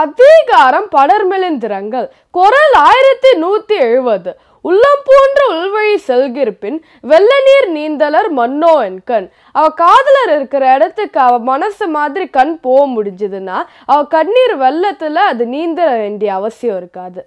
அதிகாரம் படர்மெலிந்திரங்கள் குரல் ஆயிரத்தி நூத்தி எழுபது உள்ளம் போன்ற உள்வழி செல்கிருப்பின் வெள்ள நீர் நீந்தலர் மன்னோ என் கண் அவ காதலர் இருக்கிற இடத்துக்கு அவ மனசு மாதிரி கண் போக முடிஞ்சதுன்னா அவ கண்ணீர் வெள்ளத்துல அது நீந்த வேண்டிய அவசியம் இருக்காது